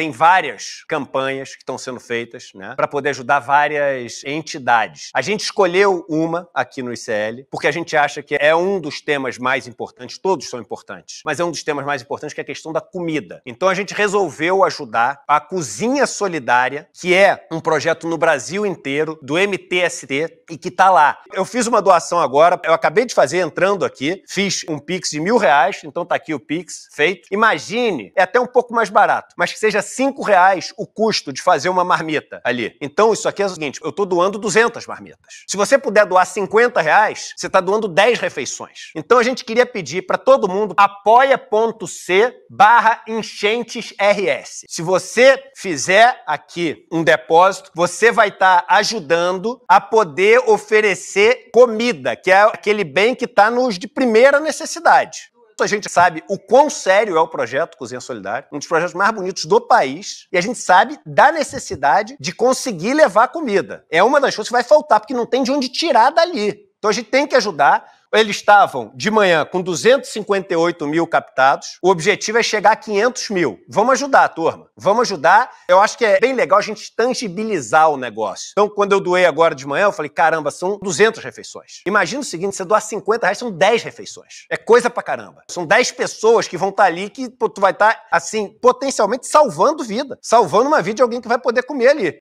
Tem várias campanhas que estão sendo feitas, né, para poder ajudar várias entidades. A gente escolheu uma aqui no ICL, porque a gente acha que é um dos temas mais importantes, todos são importantes, mas é um dos temas mais importantes que é a questão da comida. Então a gente resolveu ajudar a Cozinha Solidária, que é um projeto no Brasil inteiro do MTST e que está lá. Eu fiz uma doação agora, eu acabei de fazer entrando aqui, fiz um Pix de mil reais, então está aqui o Pix feito. Imagine, é até um pouco mais barato, mas que seja cinco reais o custo de fazer uma marmita ali. Então isso aqui é o seguinte, eu tô doando 200 marmitas. Se você puder doar 50 reais, você tá doando 10 refeições. Então a gente queria pedir para todo mundo apoia.c barra enchentes RS. Se você fizer aqui um depósito, você vai estar tá ajudando a poder oferecer comida, que é aquele bem que está nos de primeira necessidade a gente sabe o quão sério é o projeto Cozinha Solidária, um dos projetos mais bonitos do país, e a gente sabe da necessidade de conseguir levar comida. É uma das coisas que vai faltar, porque não tem de onde tirar dali. Então a gente tem que ajudar eles estavam de manhã com 258 mil captados. O objetivo é chegar a 500 mil. Vamos ajudar, turma. Vamos ajudar. Eu acho que é bem legal a gente tangibilizar o negócio. Então, quando eu doei agora de manhã, eu falei: caramba, são 200 refeições. Imagina o seguinte: você doar 50 reais, são 10 refeições. É coisa pra caramba. São 10 pessoas que vão estar tá ali que pô, tu vai estar, tá, assim, potencialmente salvando vida. Salvando uma vida de alguém que vai poder comer ali.